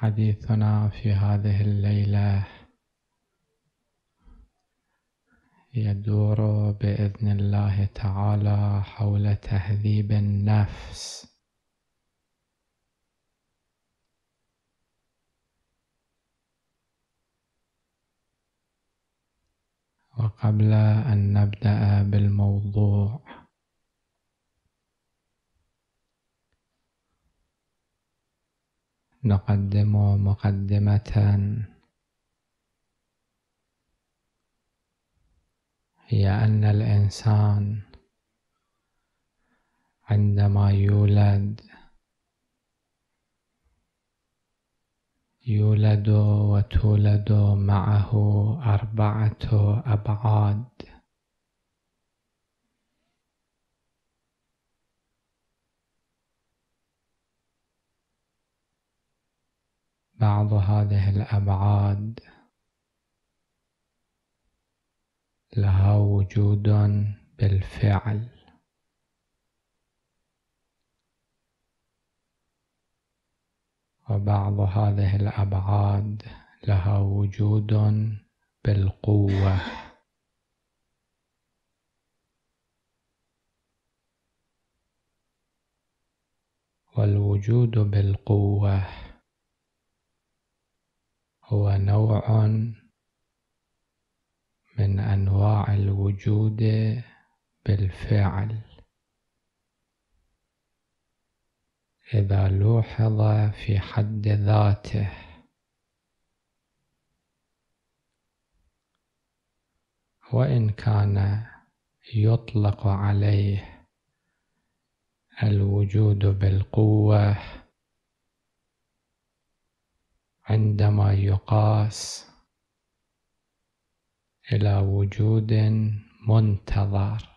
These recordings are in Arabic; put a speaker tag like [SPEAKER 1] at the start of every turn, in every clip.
[SPEAKER 1] حديثنا في هذه الليلة يدور بإذن الله تعالى حول تهذيب النفس وقبل أن نبدأ بالموضوع نقدم مقدمة هي أن الإنسان عندما يولد يولد وتولد معه أربعة أبعاد بعض هذه الأبعاد لها وجود بالفعل وبعض هذه الأبعاد لها وجود بالقوة والوجود بالقوه هو نوع من انواع الوجود بالفعل اذا لوحظ في حد ذاته وان كان يطلق عليه الوجود بالقوه عندما يقاس الى وجود منتظر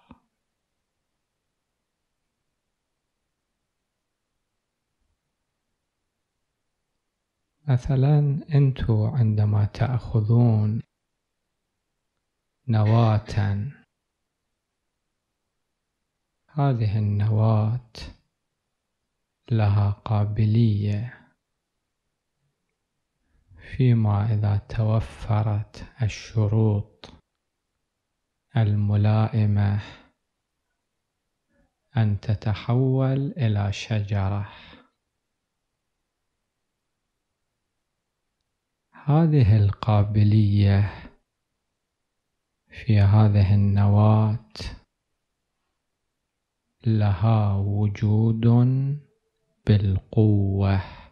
[SPEAKER 1] مثلا انتو عندما تاخذون نواه هذه النواه لها قابليه فيما إذا توفرت الشروط الملائمة أن تتحول إلى شجرة هذه القابلية في هذه النواة لها وجود بالقوه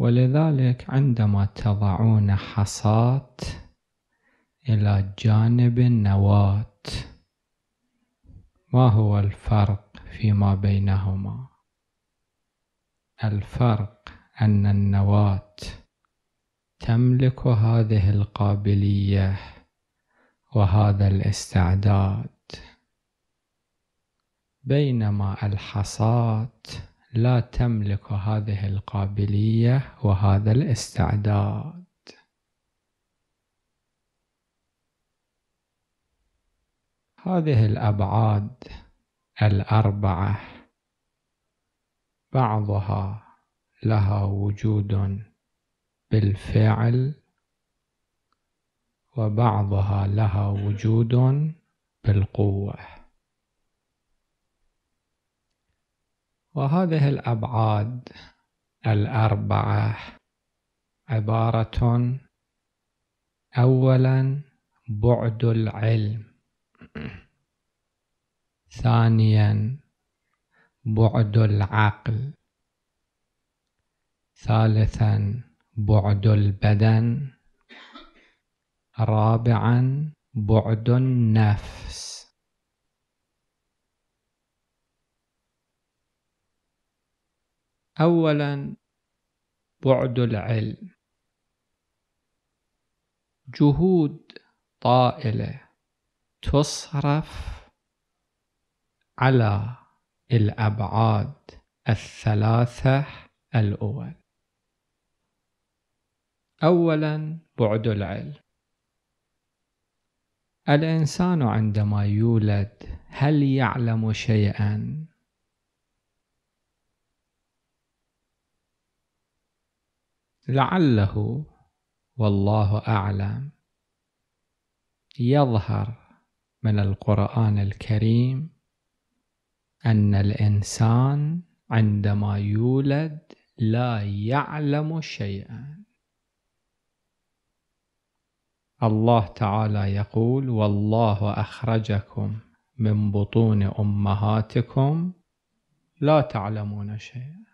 [SPEAKER 1] ولذلك عندما تضعون حصاة إلى جانب النواة ما هو الفرق فيما بينهما الفرق أن النواة تملك هذه القابلية وهذا الاستعداد بينما الحصاة لا تملك هذه القابلية وهذا الاستعداد هذه الأبعاد الأربعة بعضها لها وجود بالفعل وبعضها لها وجود بالقوه وهذه الأبعاد الأربعة عبارة أولا بعد العلم ثانيا بعد العقل ثالثا بعد البدن رابعا بعد النفس أولا بعد العلم جهود طائلة تصرف على الأبعاد الثلاثة الأول أولا بعد العلم الإنسان عندما يولد هل يعلم شيئا لعله والله أعلم يظهر من القرآن الكريم أن الإنسان عندما يولد لا يعلم شيئا الله تعالى يقول والله أخرجكم من بطون أمهاتكم لا تعلمون شيئا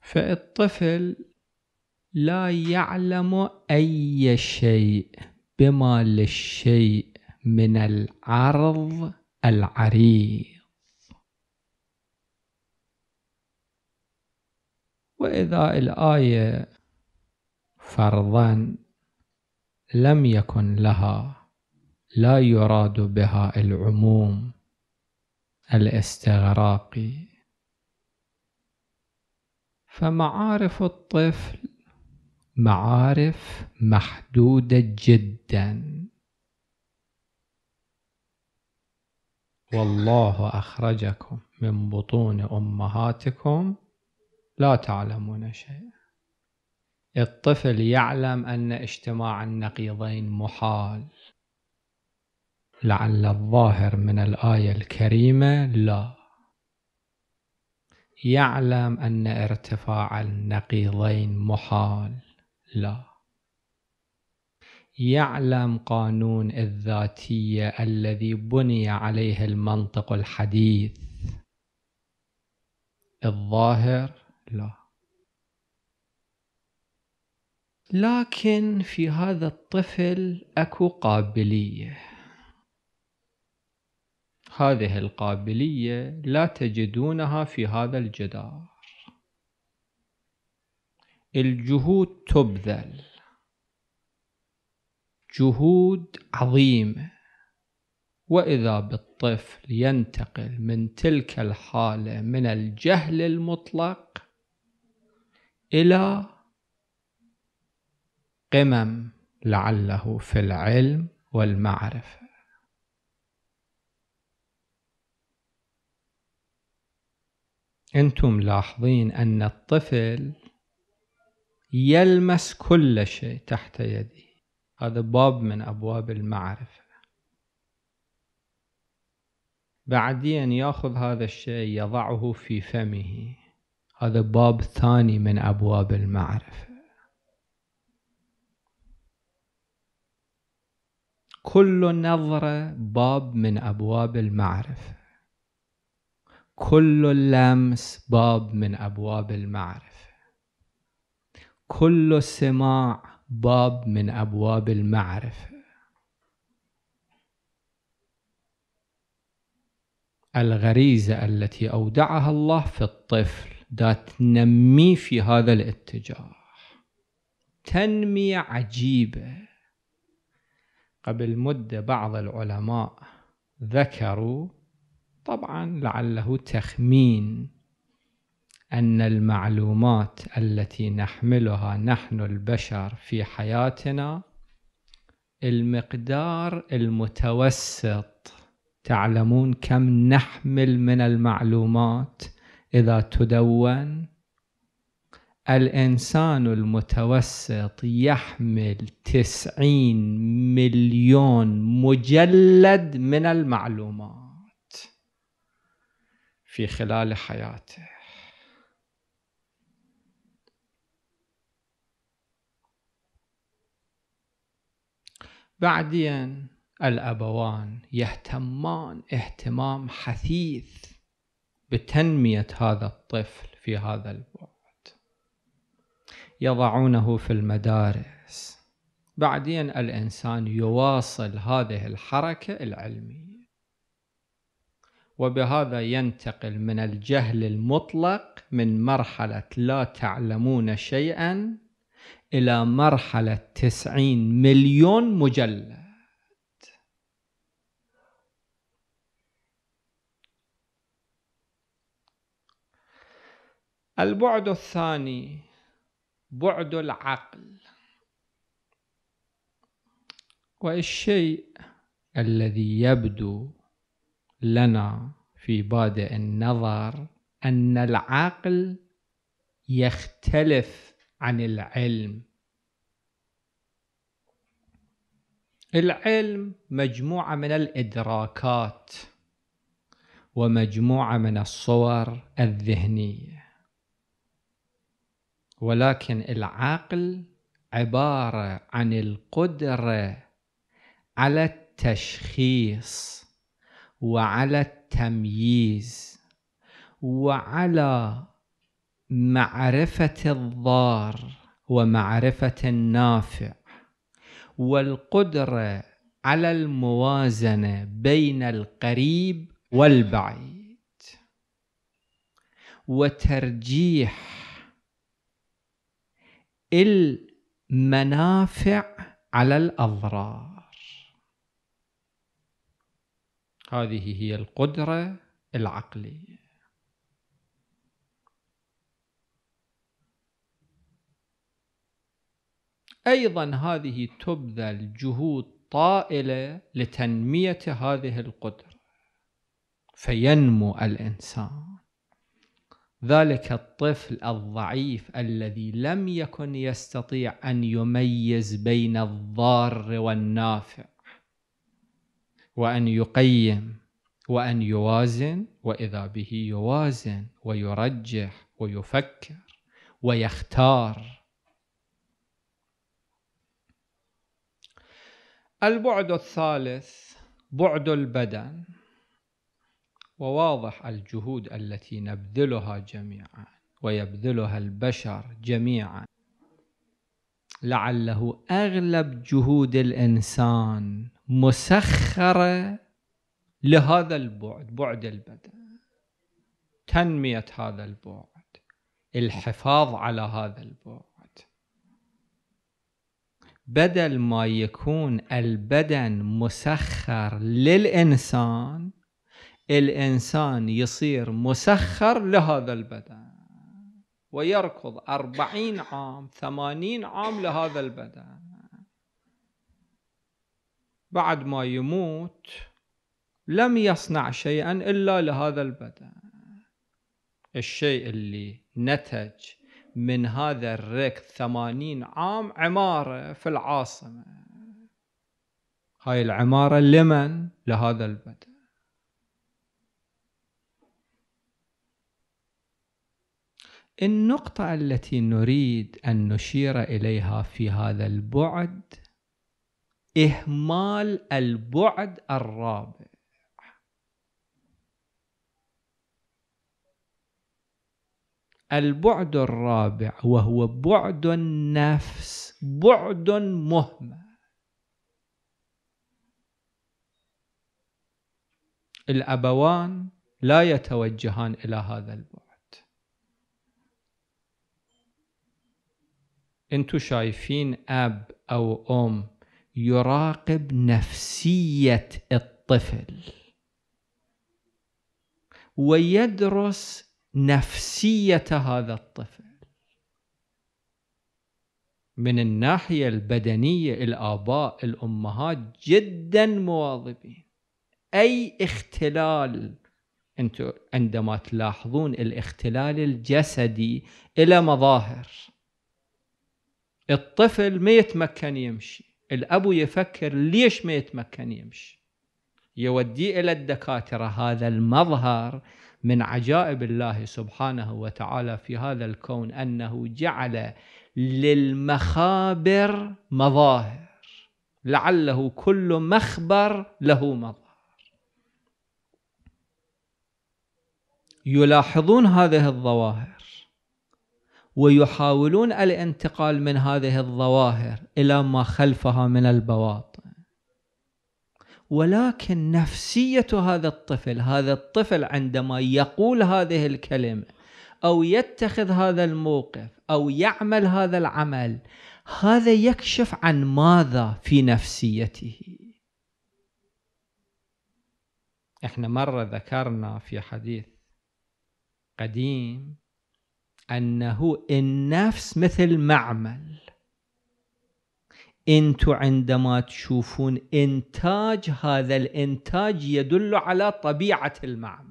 [SPEAKER 1] فالطفل لا يعلم أي شيء بما للشيء من العرض العريض وإذا الآية فرضا لم يكن لها لا يراد بها العموم الاستغراقي فمعارف الطفل معارف محدودة جدا والله أخرجكم من بطون أمهاتكم لا تعلمون شيئا الطفل يعلم أن اجتماع النقيضين محال لعل الظاهر من الآية الكريمة لا يعلم أن ارتفاع النقيضين محال لا يعلم قانون الذاتية الذي بني عليه المنطق الحديث الظاهر لا لكن في هذا الطفل اكو قابليه هذه القابلية لا تجدونها في هذا الجدار الجهود تبذل جهود عظيمة وإذا بالطفل ينتقل من تلك الحالة من الجهل المطلق إلى قمم لعله في العلم والمعرفة انتم ملاحظين ان الطفل يلمس كل شيء تحت يده هذا باب من ابواب المعرفه بعدين ياخذ هذا الشيء يضعه في فمه هذا باب ثاني من ابواب المعرفه كل نظره باب من ابواب المعرفه كل لمس باب من ابواب المعرفه كل سماع باب من ابواب المعرفه الغريزه التي اودعها الله في الطفل ذات تنمي في هذا الاتجاه تنميه عجيبه قبل مده بعض العلماء ذكروا طبعا لعله تخمين ان المعلومات التي نحملها نحن البشر في حياتنا المقدار المتوسط تعلمون كم نحمل من المعلومات اذا تدون الإنسان المتوسط يحمل تسعين مليون مجلد من المعلومات في خلال حياته بعدين الابوان يهتمان اهتمام حثيث بتنميه هذا الطفل في هذا البعد يضعونه في المدارس بعدين الانسان يواصل هذه الحركه العلميه وبهذا ينتقل من الجهل المطلق من مرحلة لا تعلمون شيئا إلى مرحلة تسعين مليون مجلد البعد الثاني بعد العقل والشيء الذي يبدو لنا في بادئ النظر أن العقل يختلف عن العلم العلم مجموعة من الإدراكات ومجموعة من الصور الذهنية ولكن العقل عبارة عن القدرة على التشخيص وعلى التمييز وعلى معرفة الضار ومعرفة النافع والقدرة على الموازنة بين القريب والبعيد وترجيح المنافع على الأضرار هذه هي القدرة العقلية أيضا هذه تبذل جهود طائلة لتنمية هذه القدرة فينمو الإنسان ذلك الطفل الضعيف الذي لم يكن يستطيع أن يميز بين الضار والنافع وأن يقيم وأن يوازن وإذا به يوازن ويرجح ويفكر ويختار البعد الثالث بعد البدن وواضح الجهود التي نبذلها جميعا ويبذلها البشر جميعا لعله اغلب جهود الانسان مسخره لهذا البعد بعد البدن تنميه هذا البعد الحفاظ على هذا البعد بدل ما يكون البدن مسخر للانسان الانسان يصير مسخر لهذا البدن ويركض أربعين عام ثمانين عام لهذا البدن بعد ما يموت لم يصنع شيئا إلا لهذا البدن الشيء اللي نتج من هذا الركض ثمانين عام عمارة في العاصمة هاي العمارة لمن؟ لهذا البدن النقطة التي نريد أن نشير إليها في هذا البعد إهمال البعد الرابع البعد الرابع وهو بعد النفس بعد مهمل الأبوان لا يتوجهان إلى هذا البعد انتم شايفين اب او ام يراقب نفسيه الطفل ويدرس نفسيه هذا الطفل من الناحيه البدنيه الاباء الامهات جدا مواظبين اي اختلال انتم عندما تلاحظون الاختلال الجسدي الى مظاهر الطفل ما يتمكن يمشي الأبو يفكر ليش ما يتمكن يمشي يوديه إلى الدكاترة هذا المظهر من عجائب الله سبحانه وتعالى في هذا الكون أنه جعل للمخابر مظاهر لعله كل مخبر له مظهر يلاحظون هذه الظواهر ويحاولون الانتقال من هذه الظواهر الى ما خلفها من البواطن ولكن نفسيه هذا الطفل هذا الطفل عندما يقول هذه الكلمه او يتخذ هذا الموقف او يعمل هذا العمل هذا يكشف عن ماذا في نفسيته احنا مره ذكرنا في حديث قديم أنه النفس مثل معمل انتوا عندما تشوفون انتاج هذا الانتاج يدل على طبيعه المعمل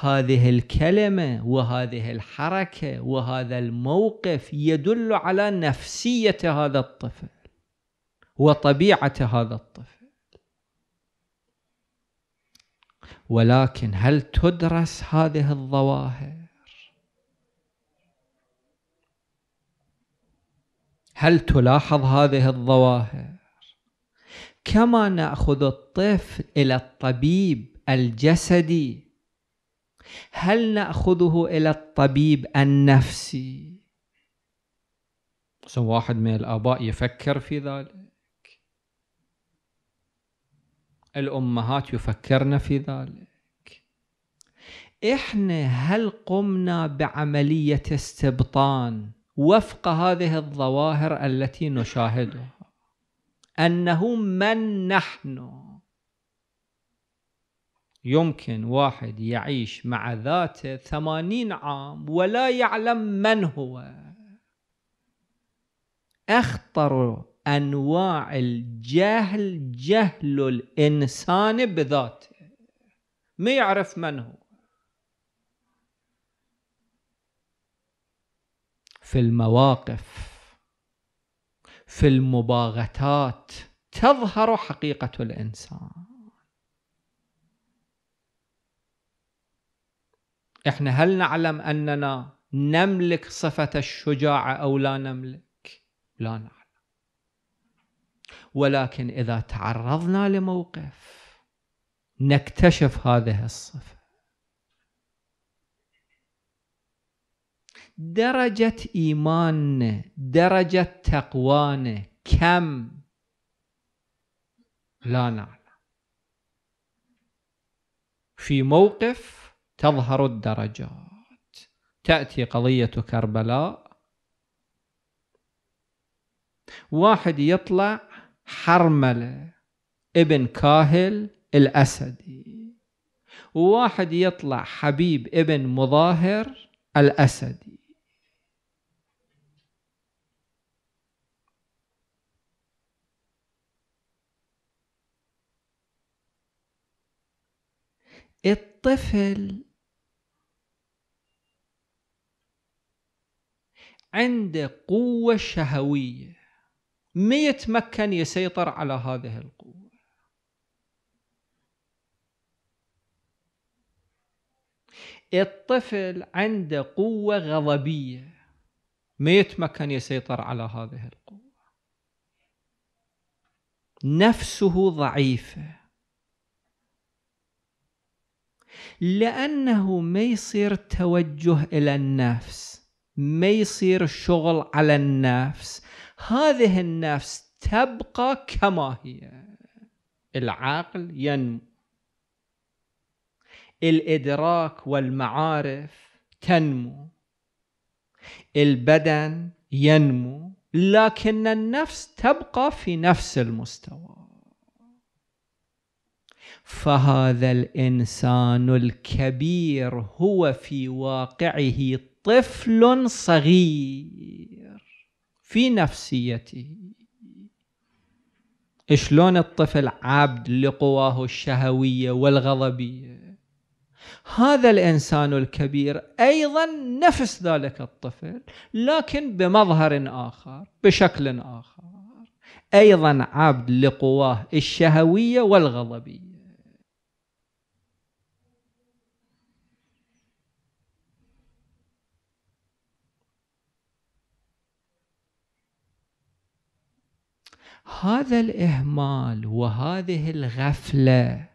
[SPEAKER 1] هذه الكلمه وهذه الحركه وهذا الموقف يدل على نفسيه هذا الطفل وطبيعه هذا الطفل ولكن هل تدرس هذه الظواهر هل تلاحظ هذه الظواهر كما ناخذ الطفل الى الطبيب الجسدي هل ناخذه الى الطبيب النفسي واحد من الاباء يفكر في ذلك الامهات يفكرن في ذلك احنا هل قمنا بعمليه استبطان وفق هذه الظواهر التي نشاهدها أنه من نحن يمكن واحد يعيش مع ذاته ثمانين عام ولا يعلم من هو أخطر أنواع الجهل جهل الإنسان بذاته ما يعرف من هو في المواقف في المباغتات تظهر حقيقة الإنسان إحنا هل نعلم أننا نملك صفة الشجاعة أو لا نملك لا نعلم ولكن إذا تعرضنا لموقف نكتشف هذه الصفة درجة إيمان درجة تقوان كم لا نعلم في موقف تظهر الدرجات تأتي قضية كربلاء واحد يطلع حرملة ابن كاهل الأسدي وواحد يطلع حبيب ابن مظاهر الأسدي الطفل عنده قوة شهوية ما يتمكن يسيطر على هذه القوة الطفل عنده قوة غضبية ما يتمكن يسيطر على هذه القوة نفسه ضعيفة لأنه ما يصير توجه إلى النفس ما يصير شغل على النفس هذه النفس تبقى كما هي العقل ينمو الإدراك والمعارف تنمو البدن ينمو لكن النفس تبقى في نفس المستوى فهذا الانسان الكبير هو في واقعه طفل صغير في نفسيته شلون الطفل عبد لقواه الشهويه والغضبيه هذا الانسان الكبير ايضا نفس ذلك الطفل لكن بمظهر اخر بشكل اخر ايضا عبد لقواه الشهويه والغضبيه هذا الإهمال وهذه الغفلة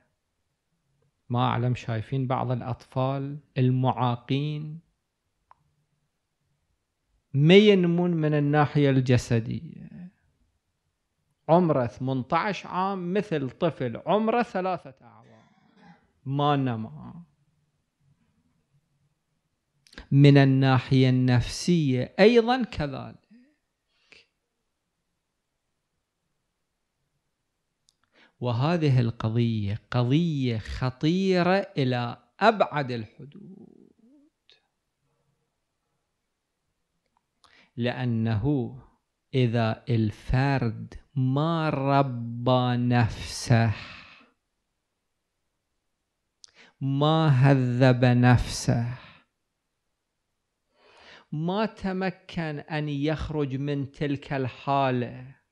[SPEAKER 1] ما أعلم شايفين بعض الأطفال المعاقين ما ينمون من الناحية الجسدية عمره 18 عام مثل طفل عمره ثلاثة أعوام ما نما من الناحية النفسية أيضا كذلك وهذه القضية قضية خطيرة إلى أبعد الحدود لأنه إذا الفرد ما ربى نفسه ما هذب نفسه ما تمكن أن يخرج من تلك الحالة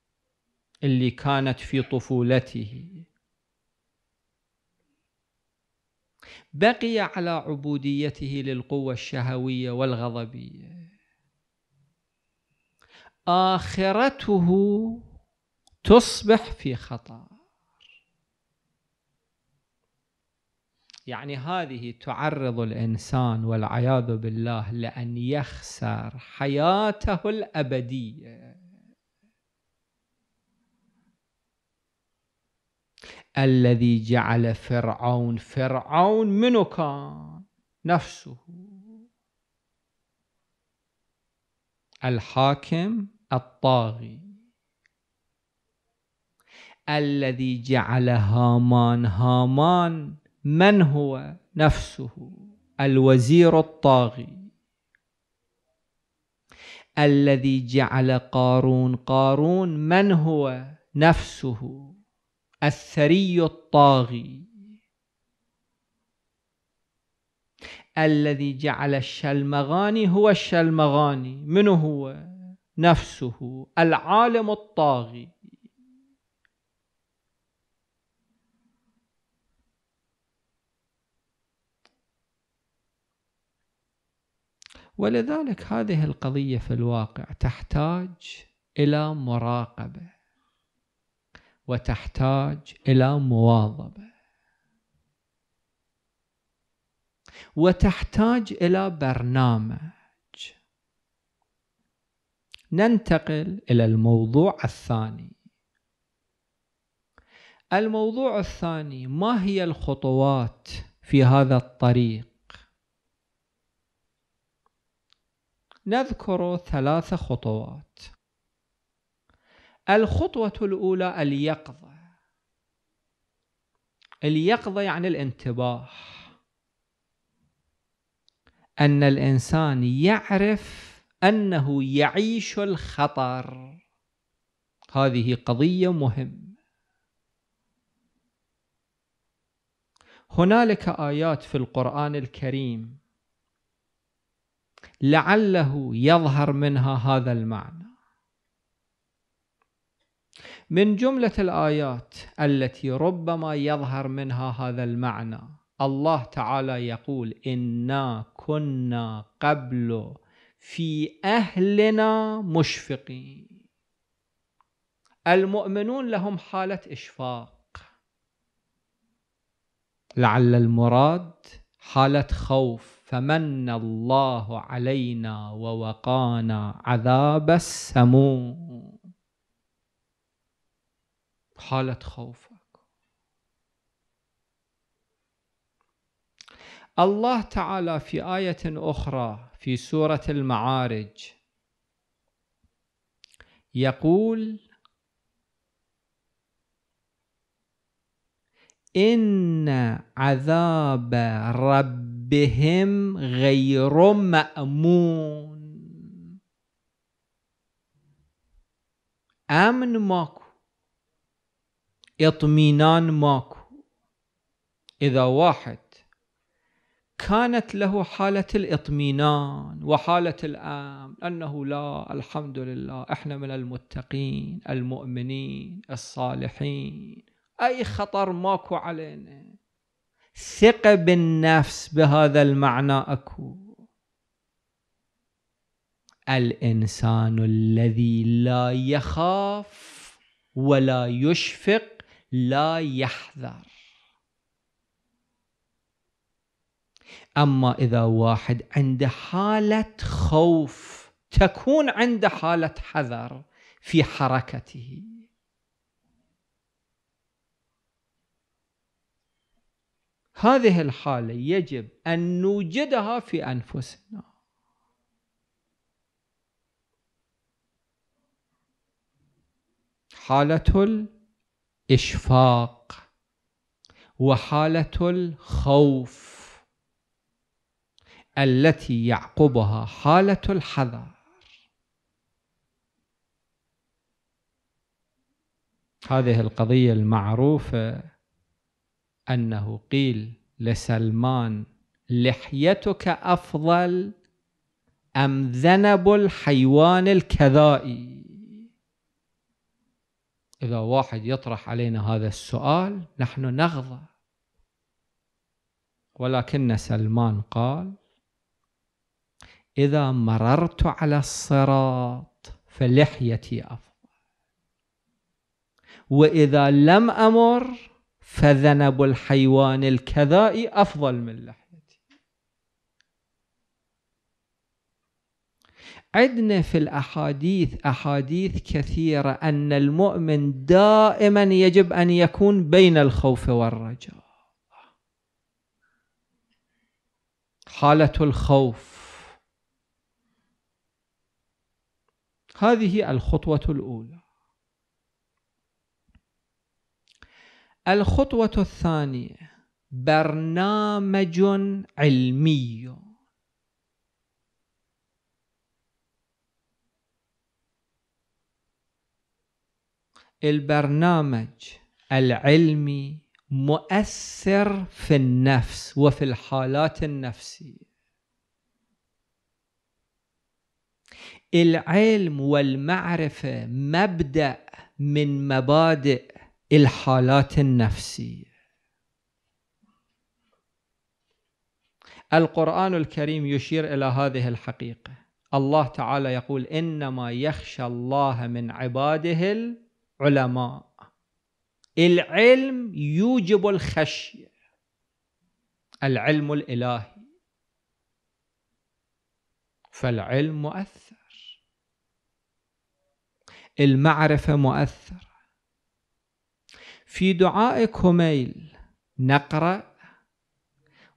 [SPEAKER 1] اللي كانت في طفولته بقي على عبوديته للقوة الشهوية والغضبية آخرته تصبح في خطر يعني هذه تعرض الإنسان والعياذ بالله لأن يخسر حياته الأبدية الذي جعل فرعون فرعون منو كان نفسه الحاكم الطاغي الذي جعل هامان هامان من هو نفسه الوزير الطاغي الذي جعل قارون قارون من هو نفسه الثري الطاغي الذي جعل الشلمغاني هو الشلمغاني من هو نفسه العالم الطاغي ولذلك هذه القضية في الواقع تحتاج إلى مراقبة وتحتاج إلى مواظبة وتحتاج إلى برنامج ننتقل إلى الموضوع الثاني الموضوع الثاني ما هي الخطوات في هذا الطريق نذكر ثلاث خطوات الخطوة الأولى اليقظة اليقظة يعني الانتباه أن الإنسان يعرف أنه يعيش الخطر هذه قضية مهمة هنالك آيات في القرآن الكريم لعله يظهر منها هذا المعنى من جملة الآيات التي ربما يظهر منها هذا المعنى الله تعالى يقول إنا كنا قبل في أهلنا مشفقين المؤمنون لهم حالة إشفاق لعل المراد حالة خوف فمن الله علينا ووقانا عذاب السموم حالة خوفك الله تعالى في آية أخرى في سورة المعارج يقول إن عذاب ربهم غير مأمون أمن ماكو اطمئنان ماكو إذا واحد كانت له حالة الإطمئنان وحالة الأمن أنه لا الحمد لله إحنا من المتقين المؤمنين الصالحين أي خطر ماكو علينا ثقة بالنفس بهذا المعنى أكو الإنسان الذي لا يخاف ولا يشفق لا يحذر أما إذا واحد عنده حالة خوف تكون عنده حالة حذر في حركته هذه الحالة يجب أن نوجدها في أنفسنا حالة الاشفاق وحاله الخوف التي يعقبها حاله الحذر هذه القضيه المعروفه انه قيل لسلمان لحيتك افضل ام ذنب الحيوان الكذائي إذا واحد يطرح علينا هذا السؤال نحن نغضى ولكن سلمان قال إذا مررت على الصراط فلحيتي أفضل وإذا لم أمر فذنب الحيوان الكذائي أفضل من لحيتي عندنا في الاحاديث احاديث كثيره ان المؤمن دائما يجب ان يكون بين الخوف والرجاء حاله الخوف هذه الخطوه الاولى الخطوه الثانيه برنامج علمي البرنامج العلمي مؤثر في النفس وفي الحالات النفسيه العلم والمعرفه مبدا من مبادئ الحالات النفسيه القران الكريم يشير الى هذه الحقيقه الله تعالى يقول انما يخشى الله من عباده علماء العلم يوجب الخشية العلم الإلهي فالعلم مؤثر المعرفة مؤثرة في دعاء كوميل نقرأ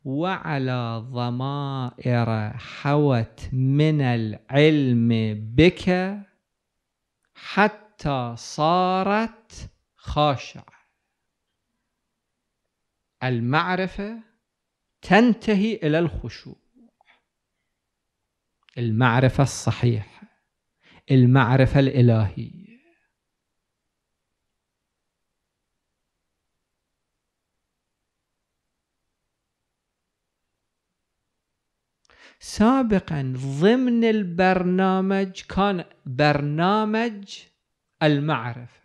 [SPEAKER 1] وعلى ضمائر حوت من العلم بك حتى حتى صارت خاشعة المعرفة تنتهي إلى الخشوع المعرفة الصحيحة المعرفة الإلهية سابقا ضمن البرنامج كان برنامج المعرفة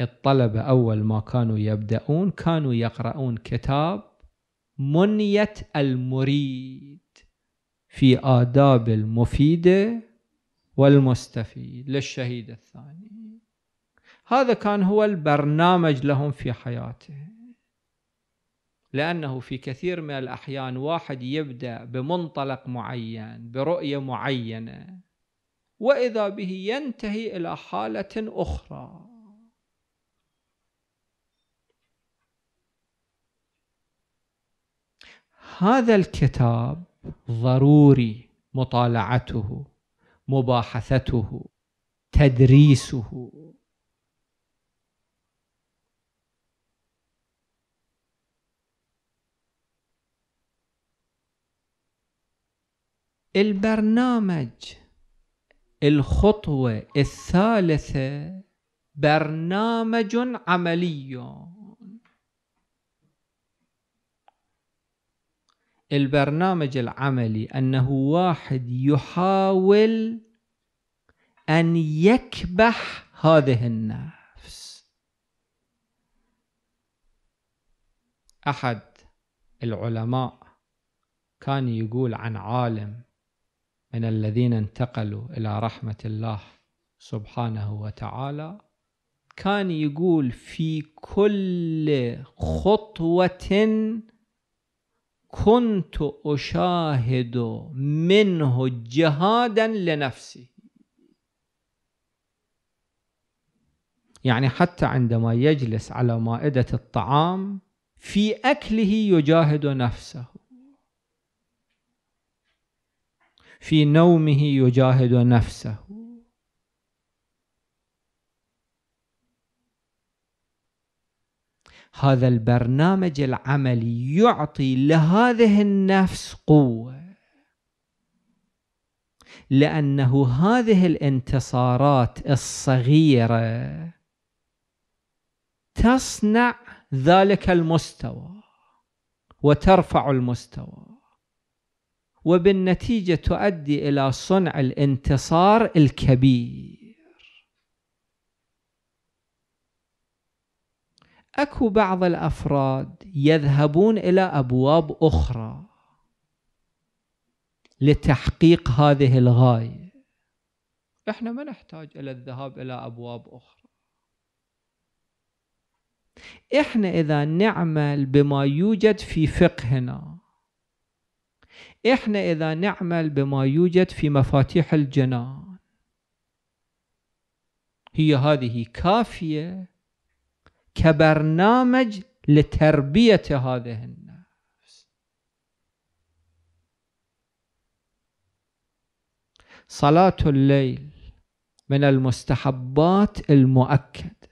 [SPEAKER 1] الطلبة أول ما كانوا يبدأون كانوا يقرؤون كتاب منية المريد في آداب المفيدة والمستفيد للشهيد الثاني هذا كان هو البرنامج لهم في حياته لأنه في كثير من الأحيان واحد يبدأ بمنطلق معين برؤية معينة واذا به ينتهي الى حاله اخرى هذا الكتاب ضروري مطالعته مباحثته تدريسه البرنامج الخطوة الثالثة برنامج عملي البرنامج العملي أنه واحد يحاول أن يكبح هذه النفس أحد العلماء كان يقول عن عالم من الذين انتقلوا إلى رحمة الله سبحانه وتعالى كان يقول في كل خطوة كنت أشاهد منه جهادا لنفسي يعني حتى عندما يجلس على مائدة الطعام في أكله يجاهد نفسه في نومه يجاهد نفسه هذا البرنامج العملي يعطي لهذه النفس قوه لانه هذه الانتصارات الصغيره تصنع ذلك المستوى وترفع المستوى وبالنتيجة تؤدي إلى صنع الانتصار الكبير أكو بعض الأفراد يذهبون إلى أبواب أخرى لتحقيق هذه الغاية احنا ما نحتاج إلى الذهاب إلى أبواب أخرى احنا إذا نعمل بما يوجد في فقهنا احنا اذا نعمل بما يوجد في مفاتيح الجنان هي هذه كافيه كبرنامج لتربيه هذه النفس صلاه الليل من المستحبات المؤكده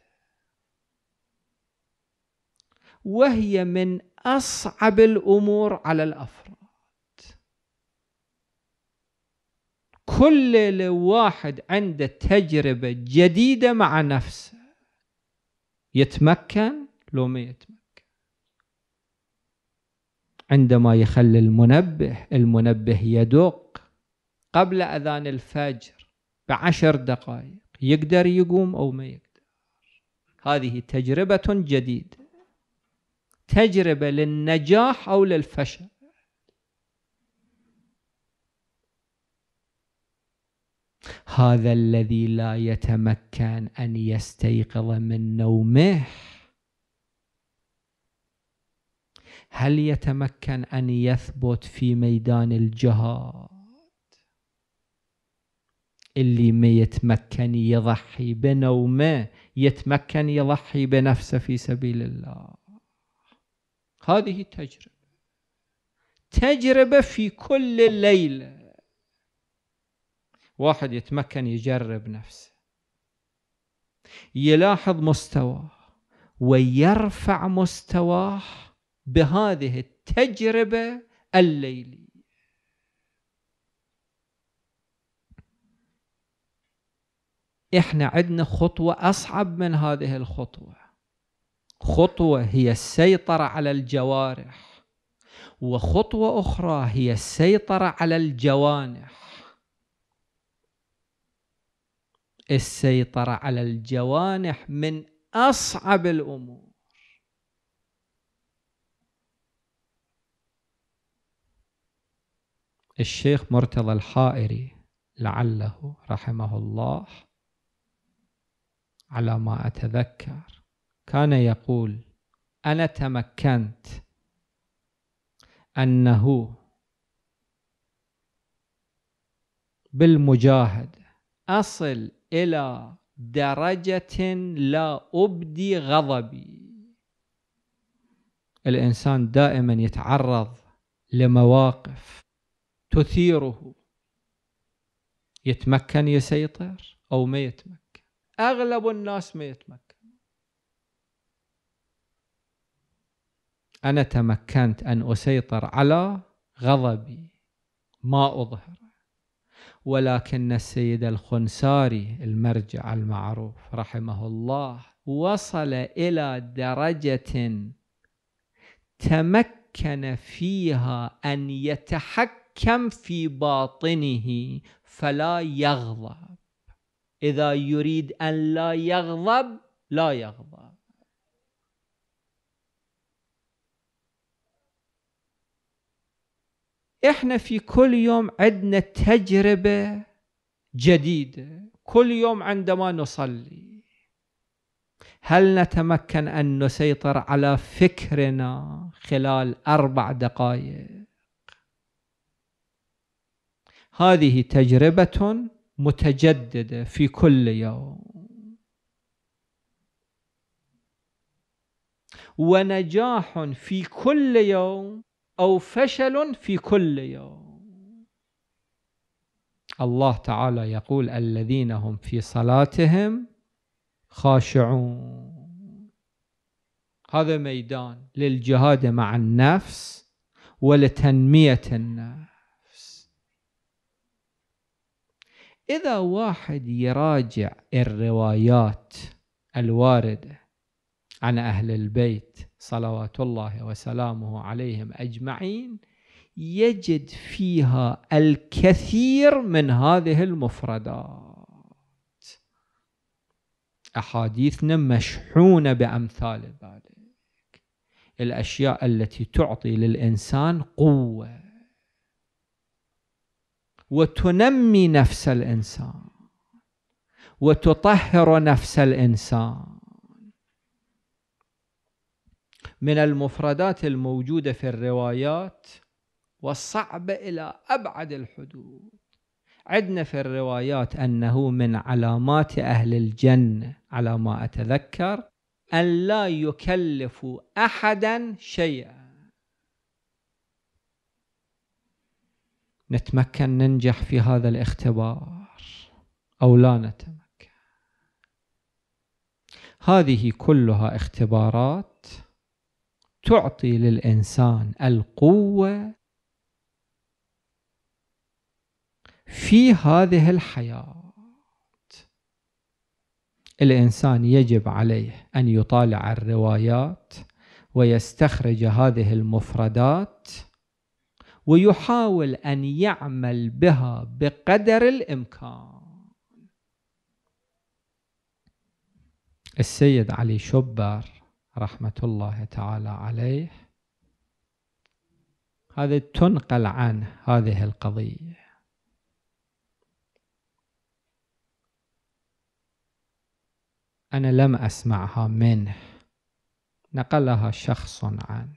[SPEAKER 1] وهي من اصعب الامور على الافراد كل واحد عنده تجربة جديدة مع نفسه يتمكن لو ما يتمكن عندما يخلي المنبه المنبه يدق قبل أذان الفجر بعشر دقائق يقدر يقوم أو ما يقدر هذه تجربة جديدة تجربة للنجاح أو للفشل هذا الذي لا يتمكن أن يستيقظ من نومه هل يتمكن أن يثبت في ميدان الجهاد اللي ما يتمكن يضحي بنومه يتمكن يضحي بنفسه في سبيل الله هذه تجربة تجربة في كل ليلة واحد يتمكن يجرب نفسه يلاحظ مستواه ويرفع مستواه بهذه التجربة الليلية احنا عندنا خطوة أصعب من هذه الخطوة خطوة هي السيطرة على الجوارح وخطوة أخرى هي السيطرة على الجوانح السيطرة على الجوانح من أصعب الأمور الشيخ مرتضى الحائري لعله رحمه الله على ما أتذكر كان يقول أنا تمكنت أنه بالمجاهد أصل إلى درجة لا أبدي غضبي الإنسان دائما يتعرض لمواقف تثيره يتمكن يسيطر أو ما يتمكن أغلب الناس ما يتمكن أنا تمكنت أن أسيطر على غضبي ما أظهره ولكن السيد الخنساري المرجع المعروف رحمه الله وصل إلى درجة تمكن فيها أن يتحكم في باطنه فلا يغضب إذا يريد أن لا يغضب لا يغضب احنا في كل يوم عندنا تجربه جديده كل يوم عندما نصلي هل نتمكن ان نسيطر على فكرنا خلال اربع دقائق هذه تجربه متجدده في كل يوم ونجاح في كل يوم أو فشل في كل يوم الله تعالى يقول الذين هم في صلاتهم خاشعون هذا ميدان للجهاد مع النفس ولتنمية النفس إذا واحد يراجع الروايات الواردة عن أهل البيت صلوات الله وسلامه عليهم أجمعين يجد فيها الكثير من هذه المفردات أحاديثنا مشحونة بأمثال ذلك الأشياء التي تعطي للإنسان قوة وتنمي نفس الإنسان وتطهر نفس الإنسان من المفردات الموجودة في الروايات والصعبة إلى أبعد الحدود عدنا في الروايات أنه من علامات أهل الجنة على ما أتذكر أن لا يكلفوا أحدا شيئا نتمكن ننجح في هذا الاختبار أو لا نتمكن هذه كلها اختبارات تعطي للإنسان القوة في هذه الحياة الإنسان يجب عليه أن يطالع الروايات ويستخرج هذه المفردات ويحاول أن يعمل بها بقدر الإمكان السيد علي شبر رحمة الله تعالى عليه هذه تنقل عنه هذه القضية أنا لم أسمعها منه نقلها شخص عنه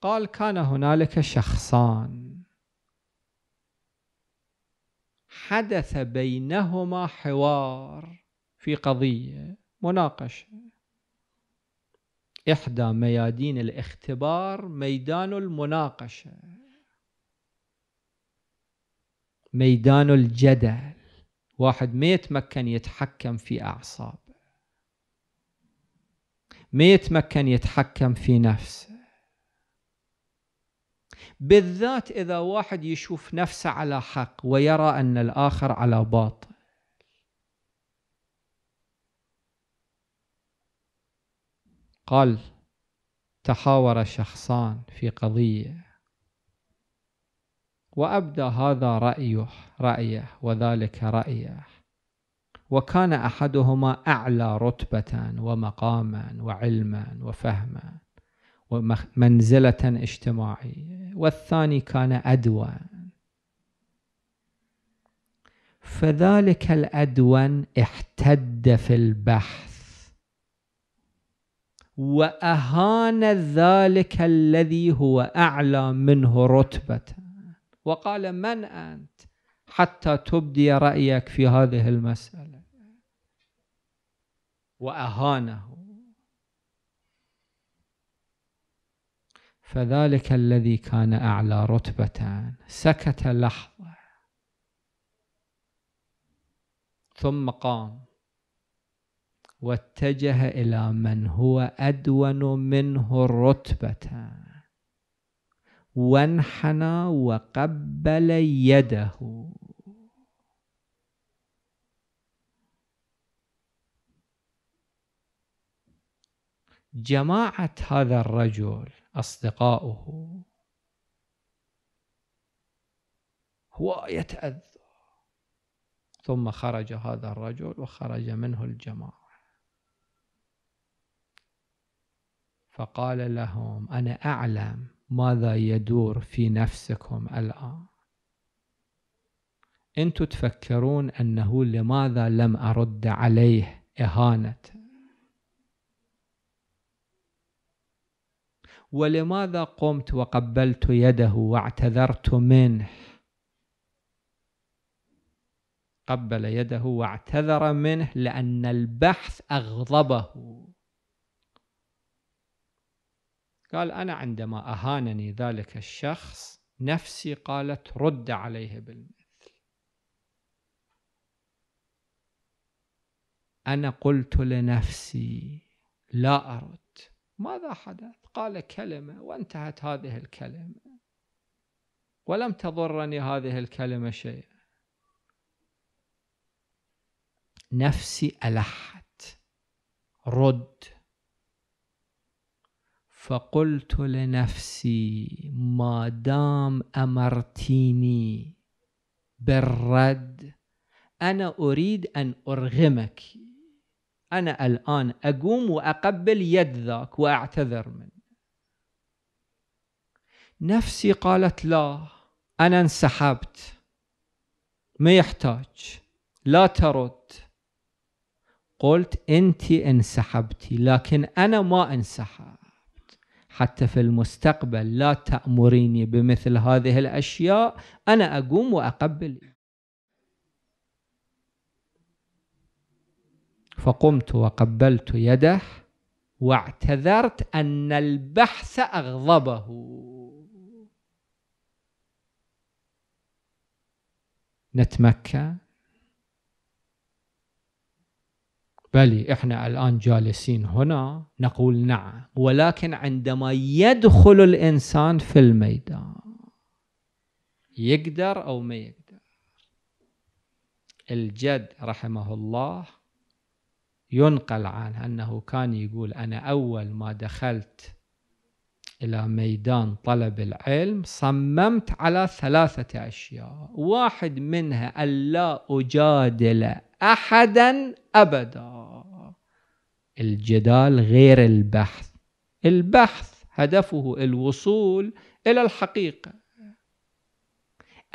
[SPEAKER 1] قال كان هنالك شخصان حدث بينهما حوار في قضيه مناقش إحدى ميادين الاختبار ميدان المناقشة ميدان الجدل واحد ما يتمكن يتحكم في أعصابه ما يتمكن يتحكم في نفسه بالذات إذا واحد يشوف نفسه على حق ويرى أن الآخر على باطل قال تحاور شخصان في قضية وأبدى هذا رأيه رأيه وذلك رأيه وكان أحدهما أعلى رتبة ومقاما وعلما وفهما ومنزلة اجتماعية والثاني كان أدوان فذلك الأدون احتد في البحث وأهان ذلك الذي هو أعلى منه رتبة وقال من أنت حتى تبدي رأيك في هذه المسألة وأهانه فذلك الذي كان أعلى رتبة سكت لحظة ثم قام واتجه إلى من هو أدون منه رتبة وانحنى وقبل يده جماعة هذا الرجل أصدقاؤه هو يتأذى ثم خرج هذا الرجل وخرج منه الجماعة فقال لهم انا اعلم ماذا يدور في نفسكم الان انتم تفكرون انه لماذا لم ارد عليه اهانه ولماذا قمت وقبلت يده واعتذرت منه قبل يده واعتذر منه لان البحث اغضبه قال أنا عندما أهانني ذلك الشخص نفسي قالت رد عليه بالمثل أنا قلت لنفسي لا أرد ماذا حدث؟ قال كلمة وانتهت هذه الكلمة ولم تضرني هذه الكلمة شيئا نفسي ألحت رد فقلت لنفسي ما دام امرتيني بالرد انا اريد ان ارغمك انا الان اقوم واقبل يد ذاك واعتذر منه نفسي قالت لا انا انسحبت ما يحتاج لا ترد قلت انت انسحبتي لكن انا ما انسحب حتى في المستقبل لا تأمريني بمثل هذه الأشياء أنا أقوم وأقبل فقمت وقبلت يده واعتذرت أن البحث أغضبه نتمكن بل احنا الان جالسين هنا نقول نعم ولكن عندما يدخل الانسان في الميدان يقدر او ما يقدر الجد رحمه الله ينقل عنه انه كان يقول انا اول ما دخلت الى ميدان طلب العلم صممت على ثلاثه اشياء واحد منها الا اجادل احدا ابدا الجدال غير البحث البحث هدفه الوصول إلى الحقيقة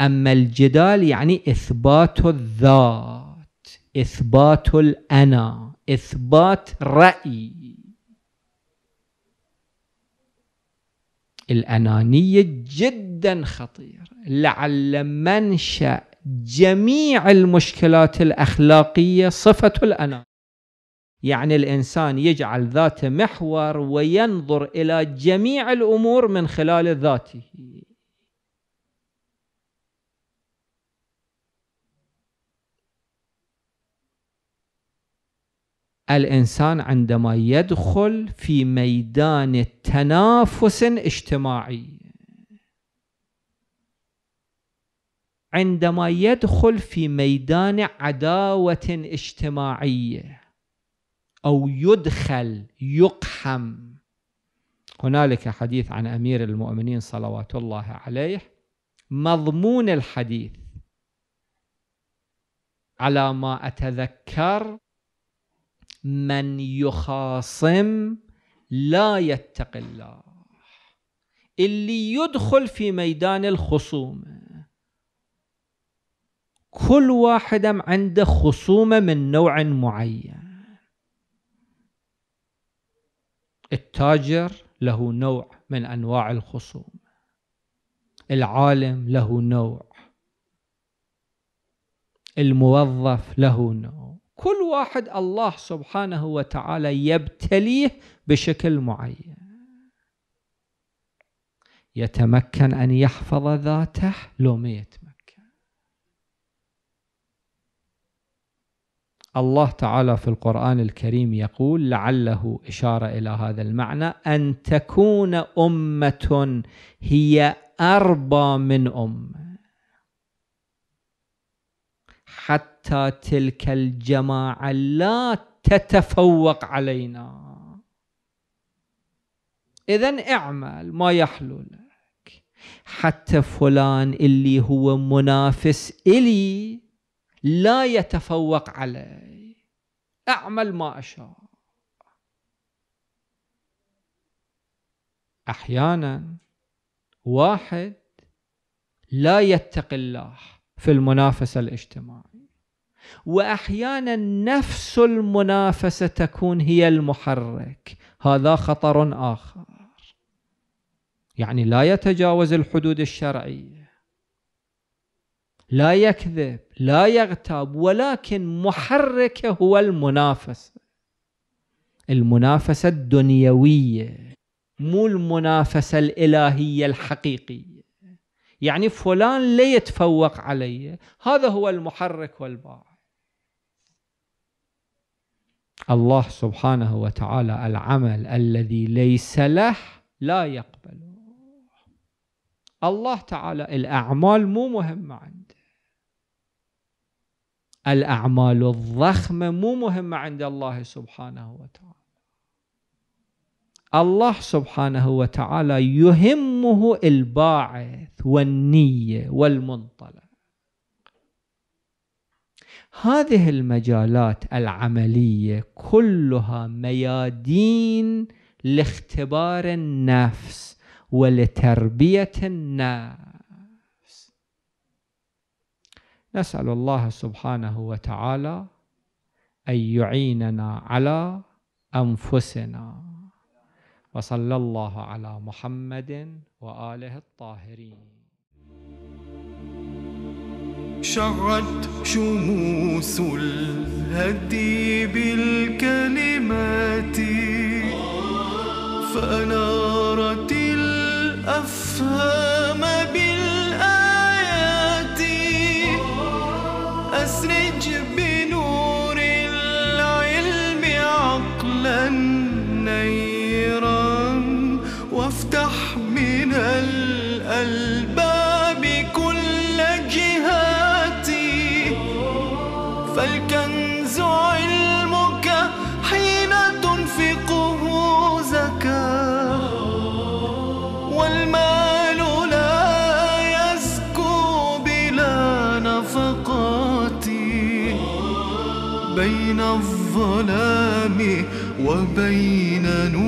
[SPEAKER 1] أما الجدال يعني إثبات الذات إثبات الأنا إثبات رأي الأنانية جدا خطيرة لعل منشأ جميع المشكلات الأخلاقية صفة الأنا يعني الانسان يجعل ذاته محور وينظر الى جميع الامور من خلال ذاته الانسان عندما يدخل في ميدان تنافس اجتماعي عندما يدخل في ميدان عداوه اجتماعيه أو يدخل يقحم هنالك حديث عن أمير المؤمنين صلوات الله عليه مضمون الحديث على ما أتذكر من يخاصم لا يتقي الله اللي يدخل في ميدان الخصومة كل واحد عنده خصومة من نوع معين التاجر له نوع من انواع الخصوم العالم له نوع الموظف له نوع كل واحد الله سبحانه وتعالى يبتليه بشكل معين يتمكن ان يحفظ ذاته لو ما يتمكن الله تعالى في القرآن الكريم يقول لعله إشارة إلى هذا المعنى أن تكون أمة هي أربى من أمة حتى تلك الجماعة لا تتفوق علينا إذا اعمل ما يحلو لك حتى فلان اللي هو منافس إلي لا يتفوق علي أعمل ما أشاء أحيانا واحد لا يتقي الله في المنافسة الاجتماعية وأحيانا نفس المنافسة تكون هي المحرك هذا خطر آخر يعني لا يتجاوز الحدود الشرعيه لا يكذب لا يغتاب ولكن محركه هو المنافسه المنافسه الدنيويه مو المنافسه الالهيه الحقيقيه يعني فلان لا يتفوق علي هذا هو المحرك والباعث الله سبحانه وتعالى العمل الذي ليس له لا يقبله الله تعالى الأعمال مو مهمة عنه الأعمال الضخمة مو مهمة عند الله سبحانه وتعالى الله سبحانه وتعالى يهمه الباعث والنية والمنطلق هذه المجالات العملية كلها ميادين لاختبار النفس ولتربية الناس نسأل الله سبحانه وتعالى أن يعيننا على أنفسنا وصلى الله على محمد وآله الطاهرين
[SPEAKER 2] شعت شموس الهدي بالكلمات فأنارت الأفهام بالكلمات bem. وبين نور